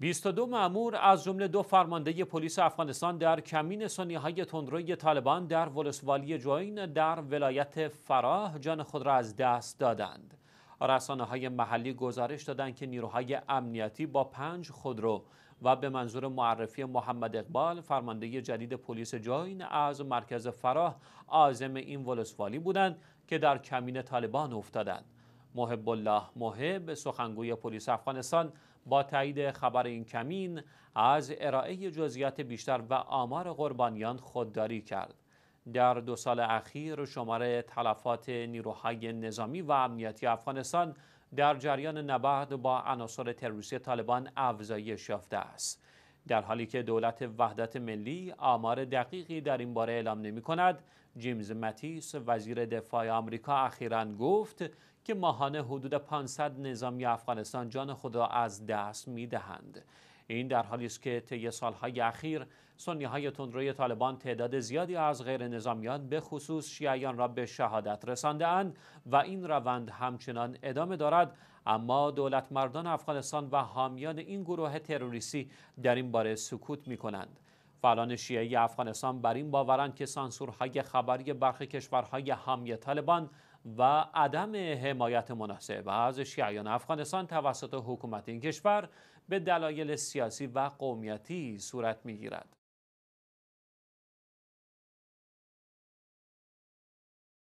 22 مامور از جمله دو فرمانده پلیس افغانستان در کمین سنیهای تندروی طالبان در ولسوالی جوین در ولایت فراه جان خود را از دست دادند. رسانه های محلی گزارش دادند که نیروهای امنیتی با پنج خودرو و به منظور معرفی محمد اقبال فرمانده جدید پلیس جوین از مرکز فراه آزم این ولسوالی بودند که در کمین طالبان افتادند. محب الله محب سخنگوی پلیس افغانستان با تایید خبر این کمین از ارائه جزئیات بیشتر و آمار قربانیان خودداری کرد در دو سال اخیر شماره تلفات نیروهای نظامی و امنیتی افغانستان در جریان نبرد با عناصر تروریستی طالبان افزایش یافته است در حالی که دولت وحدت ملی آمار دقیقی در این باره اعلام نمی کند، جیمز متیس وزیر دفاع آمریکا اخیرا گفت که ماهانه حدود 500 نظامی افغانستان جان خود را از دست می دهند. این در حالی است که طی سالهای اخیر سنیهای تندروی طالبان تعداد زیادی از غیر نظامیان به خصوص شیعیان را به شهادت رسانده اند و این روند همچنان ادامه دارد اما دولت مردان افغانستان و حامیان این گروه تروریستی در این باره سکوت می کنند فعالان شیعه افغانستان بر این باورند که سانسورهای خبری برخی کشورهای حامی طالبان و عدم حمایت مناسب از شیعیان افغانستان توسط حکومت این کشور به دلایل سیاسی و قومیتی صورت میگیرد